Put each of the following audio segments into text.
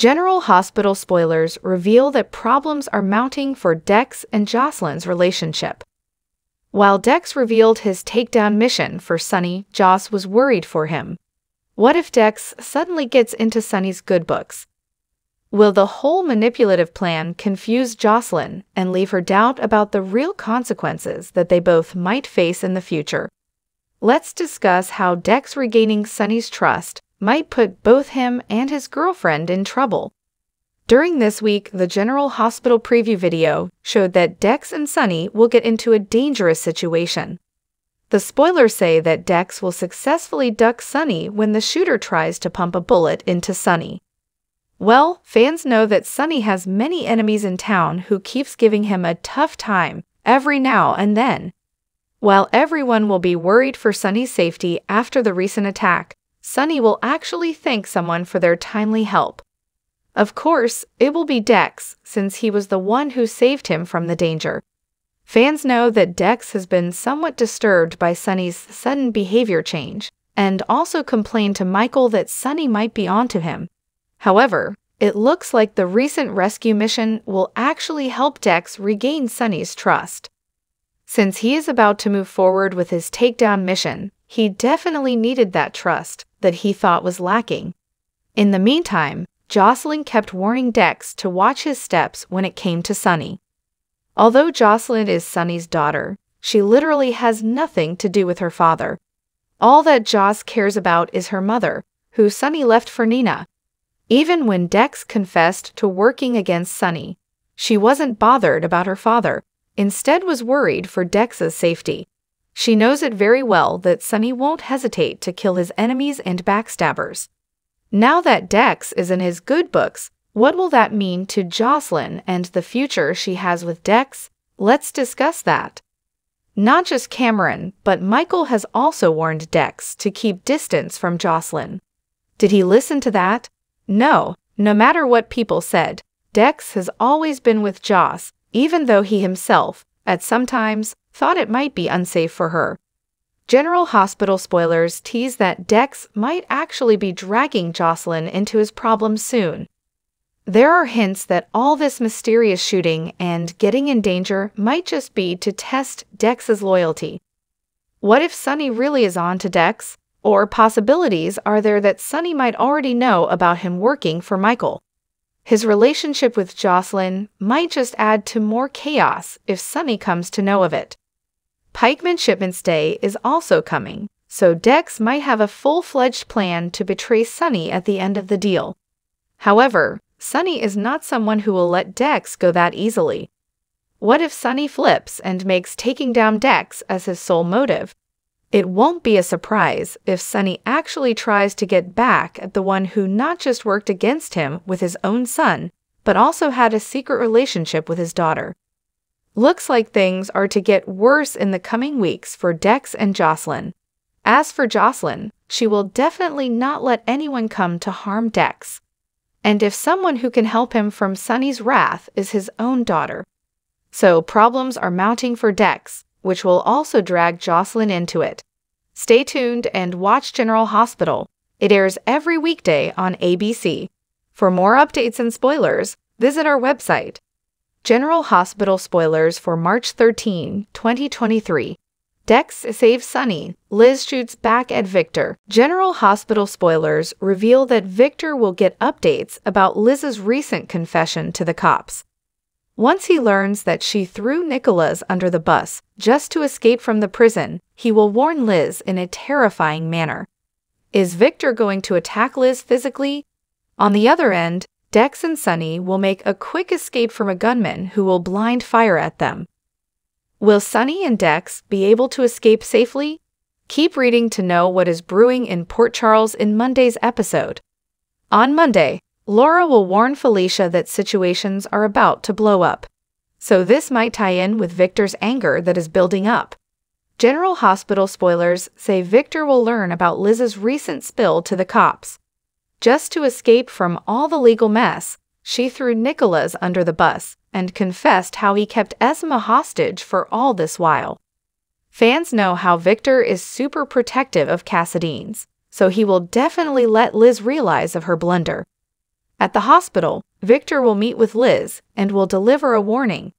General Hospital spoilers reveal that problems are mounting for Dex and Jocelyn's relationship. While Dex revealed his takedown mission for Sunny, Joss was worried for him. What if Dex suddenly gets into Sunny's good books? Will the whole manipulative plan confuse Jocelyn and leave her doubt about the real consequences that they both might face in the future? Let's discuss how Dex regaining Sunny's trust might put both him and his girlfriend in trouble. During this week, the General Hospital preview video showed that Dex and Sunny will get into a dangerous situation. The spoilers say that Dex will successfully duck Sunny when the shooter tries to pump a bullet into Sunny. Well, fans know that Sunny has many enemies in town who keeps giving him a tough time every now and then. While everyone will be worried for Sunny's safety after the recent attack, Sunny will actually thank someone for their timely help. Of course, it will be Dex, since he was the one who saved him from the danger. Fans know that Dex has been somewhat disturbed by Sunny's sudden behavior change, and also complained to Michael that Sunny might be onto him. However, it looks like the recent rescue mission will actually help Dex regain Sunny's trust. Since he is about to move forward with his takedown mission, he definitely needed that trust that he thought was lacking. In the meantime, Jocelyn kept warning Dex to watch his steps when it came to Sunny. Although Jocelyn is Sunny's daughter, she literally has nothing to do with her father. All that Joss cares about is her mother, who Sunny left for Nina. Even when Dex confessed to working against Sunny, she wasn't bothered about her father, instead was worried for Dex's safety. She knows it very well that Sunny won't hesitate to kill his enemies and backstabbers. Now that Dex is in his good books, what will that mean to Jocelyn and the future she has with Dex? Let's discuss that. Not just Cameron, but Michael has also warned Dex to keep distance from Jocelyn. Did he listen to that? No, no matter what people said, Dex has always been with Joss, even though he himself, at some times, thought it might be unsafe for her. General Hospital spoilers tease that Dex might actually be dragging Jocelyn into his problems soon. There are hints that all this mysterious shooting and getting in danger might just be to test Dex's loyalty. What if Sunny really is on to Dex? Or possibilities are there that Sunny might already know about him working for Michael? His relationship with Jocelyn might just add to more chaos if Sunny comes to know of it. Pikeman shipments Day is also coming, so Dex might have a full fledged plan to betray Sunny at the end of the deal. However, Sunny is not someone who will let Dex go that easily. What if Sunny flips and makes taking down Dex as his sole motive? It won't be a surprise if Sunny actually tries to get back at the one who not just worked against him with his own son, but also had a secret relationship with his daughter. Looks like things are to get worse in the coming weeks for Dex and Jocelyn. As for Jocelyn, she will definitely not let anyone come to harm Dex. And if someone who can help him from Sunny's wrath is his own daughter. So problems are mounting for Dex, which will also drag Jocelyn into it. Stay tuned and watch General Hospital. It airs every weekday on ABC. For more updates and spoilers, visit our website, General Hospital spoilers for March 13, 2023. Dex saves Sunny. Liz shoots back at Victor. General Hospital spoilers reveal that Victor will get updates about Liz's recent confession to the cops. Once he learns that she threw Nicholas under the bus just to escape from the prison, he will warn Liz in a terrifying manner. Is Victor going to attack Liz physically? On the other end, Dex and Sunny will make a quick escape from a gunman who will blind fire at them. Will Sunny and Dex be able to escape safely? Keep reading to know what is brewing in Port Charles in Monday's episode. On Monday, Laura will warn Felicia that situations are about to blow up. So this might tie in with Victor's anger that is building up. General Hospital spoilers say Victor will learn about Liz's recent spill to the cops. Just to escape from all the legal mess, she threw Nicholas under the bus and confessed how he kept Esma hostage for all this while. Fans know how Victor is super protective of Cassadines, so he will definitely let Liz realize of her blunder. At the hospital, Victor will meet with Liz and will deliver a warning.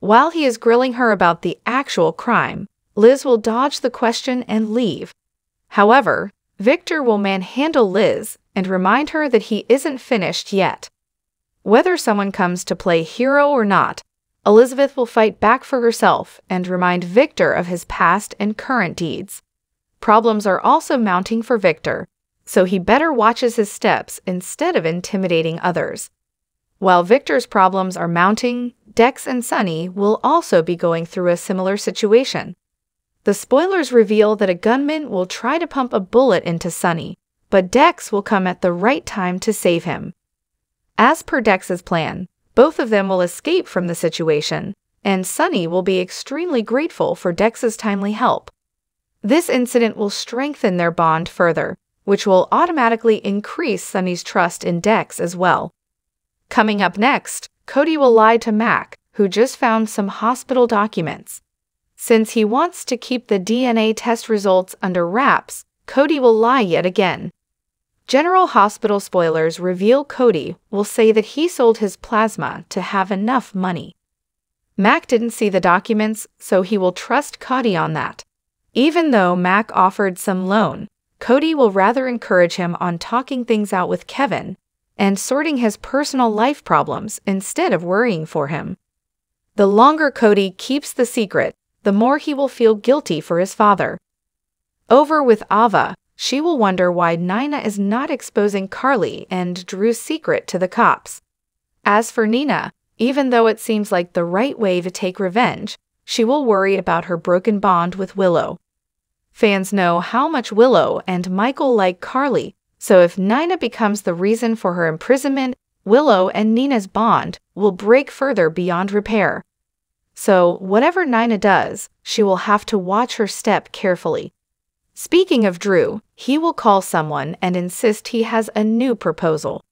While he is grilling her about the actual crime, Liz will dodge the question and leave. However, Victor will manhandle Liz and remind her that he isn't finished yet. Whether someone comes to play hero or not, Elizabeth will fight back for herself and remind Victor of his past and current deeds. Problems are also mounting for Victor, so he better watches his steps instead of intimidating others. While Victor's problems are mounting, Dex and Sunny will also be going through a similar situation. The spoilers reveal that a gunman will try to pump a bullet into Sunny, but Dex will come at the right time to save him. As per Dex's plan, both of them will escape from the situation, and Sunny will be extremely grateful for Dex's timely help. This incident will strengthen their bond further, which will automatically increase Sunny's trust in Dex as well. Coming up next, Cody will lie to Mac, who just found some hospital documents. Since he wants to keep the DNA test results under wraps, Cody will lie yet again. General Hospital spoilers reveal Cody will say that he sold his plasma to have enough money. Mac didn't see the documents, so he will trust Cody on that. Even though Mac offered some loan, Cody will rather encourage him on talking things out with Kevin and sorting his personal life problems instead of worrying for him. The longer Cody keeps the secret, the more he will feel guilty for his father. Over with Ava, she will wonder why Nina is not exposing Carly and Drew's secret to the cops. As for Nina, even though it seems like the right way to take revenge, she will worry about her broken bond with Willow. Fans know how much Willow and Michael like Carly, so if Nina becomes the reason for her imprisonment, Willow and Nina's bond will break further beyond repair. So, whatever Nina does, she will have to watch her step carefully. Speaking of Drew, he will call someone and insist he has a new proposal.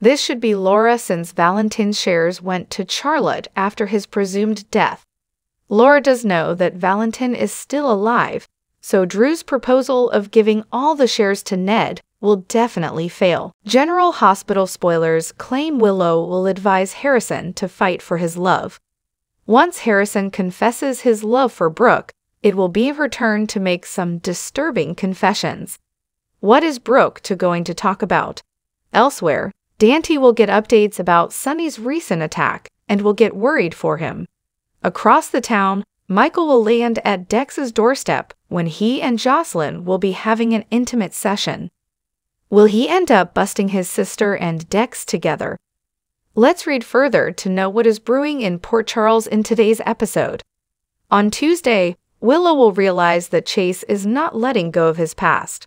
This should be Laura since Valentin's shares went to Charlotte after his presumed death. Laura does know that Valentin is still alive, so Drew's proposal of giving all the shares to Ned will definitely fail. General Hospital spoilers claim Willow will advise Harrison to fight for his love. Once Harrison confesses his love for Brooke, it will be her turn to make some disturbing confessions. What is Brooke to going to talk about? Elsewhere, Dante will get updates about Sunny's recent attack and will get worried for him. Across the town, Michael will land at Dex's doorstep when he and Jocelyn will be having an intimate session. Will he end up busting his sister and Dex together? Let's read further to know what is brewing in Port Charles in today's episode. On Tuesday, Willow will realize that Chase is not letting go of his past.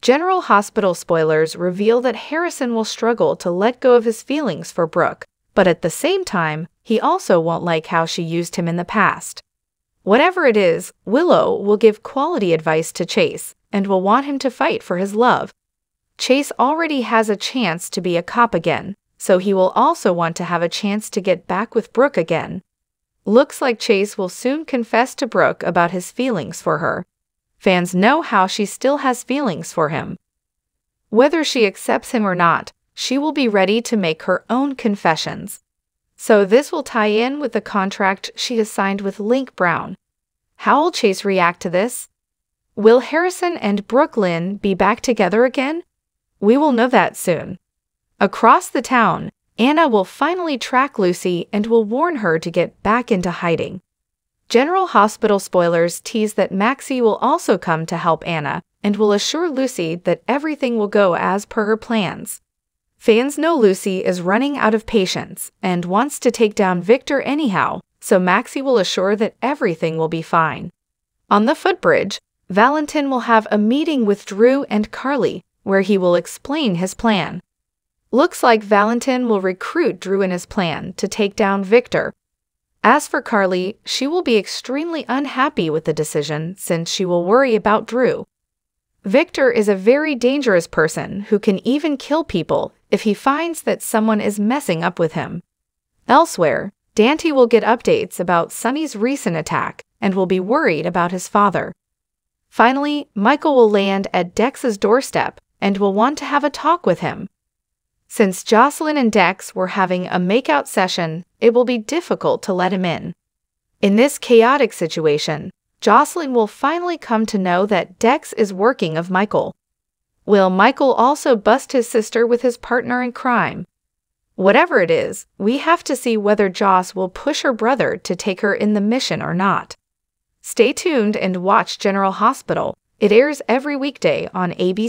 General Hospital spoilers reveal that Harrison will struggle to let go of his feelings for Brooke, but at the same time, he also won't like how she used him in the past. Whatever it is, Willow will give quality advice to Chase and will want him to fight for his love. Chase already has a chance to be a cop again, so he will also want to have a chance to get back with Brooke again, Looks like Chase will soon confess to Brooke about his feelings for her. Fans know how she still has feelings for him. Whether she accepts him or not, she will be ready to make her own confessions. So this will tie in with the contract she has signed with Link Brown. How will Chase react to this? Will Harrison and Brooklyn be back together again? We will know that soon. Across the town, Anna will finally track Lucy and will warn her to get back into hiding. General Hospital spoilers tease that Maxie will also come to help Anna and will assure Lucy that everything will go as per her plans. Fans know Lucy is running out of patience and wants to take down Victor anyhow, so Maxie will assure that everything will be fine. On the footbridge, Valentin will have a meeting with Drew and Carly, where he will explain his plan. Looks like Valentin will recruit Drew in his plan to take down Victor. As for Carly, she will be extremely unhappy with the decision since she will worry about Drew. Victor is a very dangerous person who can even kill people if he finds that someone is messing up with him. Elsewhere, Dante will get updates about Sonny's recent attack and will be worried about his father. Finally, Michael will land at Dex's doorstep and will want to have a talk with him. Since Jocelyn and Dex were having a makeout session, it will be difficult to let him in. In this chaotic situation, Jocelyn will finally come to know that Dex is working of Michael. Will Michael also bust his sister with his partner in crime? Whatever it is, we have to see whether Joss will push her brother to take her in the mission or not. Stay tuned and watch General Hospital. It airs every weekday on ABC.